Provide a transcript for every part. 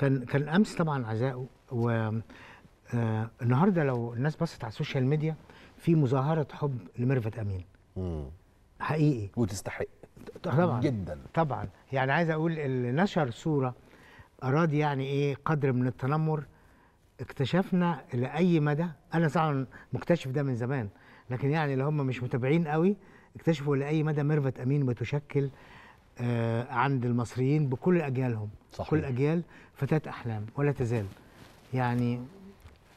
كان كان امس طبعا عزاءه و آه، النهارده لو الناس بصت على السوشيال ميديا في مظاهره حب لميرفت امين مم. حقيقي وتستحق طبعا جدا طبعا يعني عايز اقول اللي نشر صوره اراد يعني ايه قدر من التنمر اكتشفنا لاي مدى انا طبعا مكتشف ده من زمان لكن يعني اللي هم مش متابعين قوي اكتشفوا لاي مدى ميرفت امين بتشكل آه، عند المصريين بكل اجيالهم صحيح. كل اجيال فتاه احلام ولا تزال يعني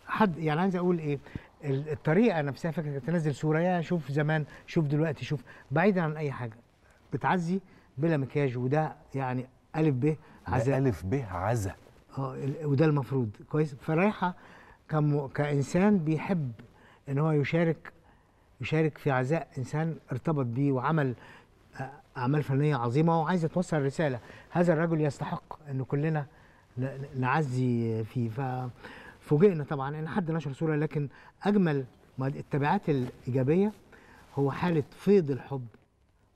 حد يعني عايز اقول ايه الطريقه نفسها فكره تنزل صوره يا شوف زمان شوف دلوقتي شوف بعيدا عن اي حاجه بتعزي بلا مكياج وده يعني الف ب عزاء الف ب عزاء اه وده المفروض كويس فرايحه كم كانسان بيحب ان هو يشارك يشارك في عزاء انسان ارتبط بيه وعمل اعمال فنيه عظيمه وعايزه توصل رساله هذا الرجل يستحق ان كلنا نعزي فيه ففوجئنا طبعا ان حد نشر صوره لكن اجمل التبعات الايجابيه هو حاله فيض الحب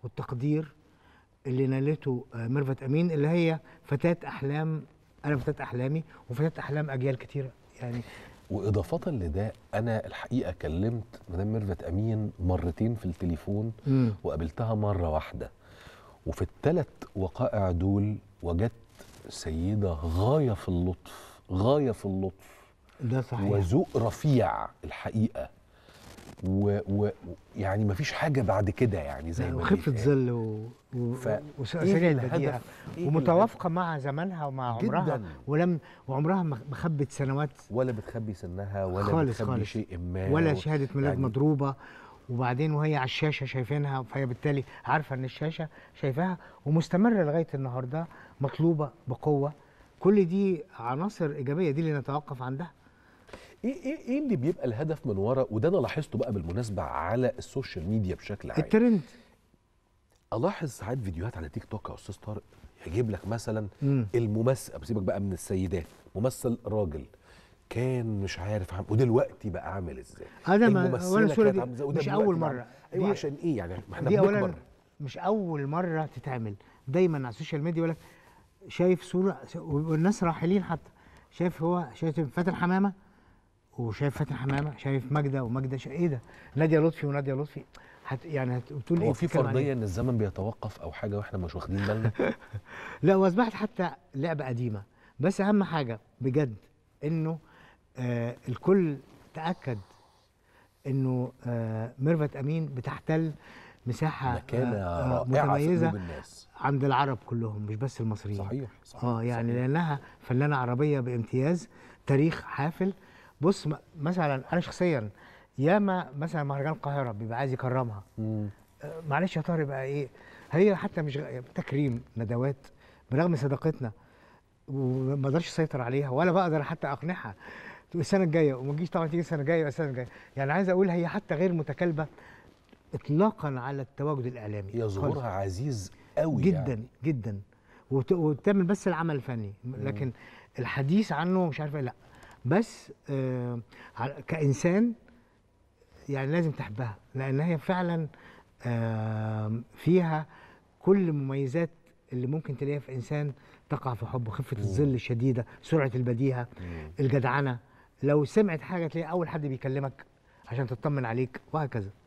والتقدير اللي نالته آه، ميرفت امين اللي هي فتاه احلام انا فتاه احلامي وفتاه احلام اجيال كتيره يعني واضافه لده انا الحقيقه كلمت مدام ميرفت امين مرتين في التليفون م. وقابلتها مره واحده وفي الثلاث وقائع دول وجدت سيده غايه في اللطف غايه في اللطف ده صحيح وذوق رفيع الحقيقه ويعني و... يعني مفيش حاجه بعد كده يعني زي ما خفه ظل و... و... ف... إيه وسريع الهدف إيه ومتوافقه مع زمانها ومع عمرها جداً. ولم وعمرها ما خبت سنوات ولا بتخبي سنها ولا خالص بتخبي خالص. شيء ما ولا و... شهاده ميلاد يعني... مضروبه وبعدين وهي على الشاشه شايفينها فهي بالتالي عارفه ان الشاشه شايفاها ومستمره لغايه النهارده مطلوبه بقوه كل دي عناصر ايجابيه دي اللي نتوقف عندها ايه ايه ايه اللي بيبقى الهدف من ورا وده انا لاحظته بقى بالمناسبه على السوشيال ميديا بشكل عام الترند الاحظ ساعات فيديوهات على تيك توك يا استاذ طارق يجيب لك مثلا الممثل سيبك بقى من السيدات ممثل راجل كان مش عارف عم... ودلوقتي بقى عامل ازاي انا ما ولا مش اول مره ايوه عشان ايه يعني ما احنا بنكبر مش اول مره تتعمل دايما على السوشيال ميديا يقول لك شايف صوره والناس راحلين حتى شايف هو شايف فاتح حمامه وشايف فاتن حمامه شايف ماجده وماجده ايه ده ناديه لطفي وناديه لطفي هت يعني هتقول ايه هو في فرضيه ان الزمن بيتوقف او حاجه واحنا مش واخدين بالنا لا واصبحت حتى لعبه قديمه بس اهم حاجه بجد انه آه الكل تاكد انه آه ميرفت امين بتحتل مساحه مكانه آه, آه، متميزه الناس. عند العرب كلهم مش بس المصريين صحيح, صحيح اه يعني صحيح. لانها فنانه عربيه بامتياز تاريخ حافل بص مثلا انا شخصيا ياما مثلا مهرجان القاهره بيبقى عايز يكرمها مم. أه، معلش يا طارق بقى ايه هي حتى مش تكريم ندوات برغم صداقتنا وما اقدرش اسيطر عليها ولا بقدر حتى اقنعها السنه الجايه وما تجيش طبعا تيجي السنه الجايه السنه الجايه يعني عايز اقول هي حتى غير متكالبه اطلاقا على التواجد الاعلامي يظهرها عزيز قوي جدا يعني. جدا وتعمل بس العمل الفني لكن الحديث عنه مش عارف إيه، لا بس آه، كانسان يعني لازم تحبها لان هي فعلا آه، فيها كل المميزات اللي ممكن تلاقيها في انسان تقع في حبه خفه الظل الشديده سرعه البديهه الجدعنه لو سمعت حاجه تلاقي اول حد بيكلمك عشان تطمن عليك وهكذا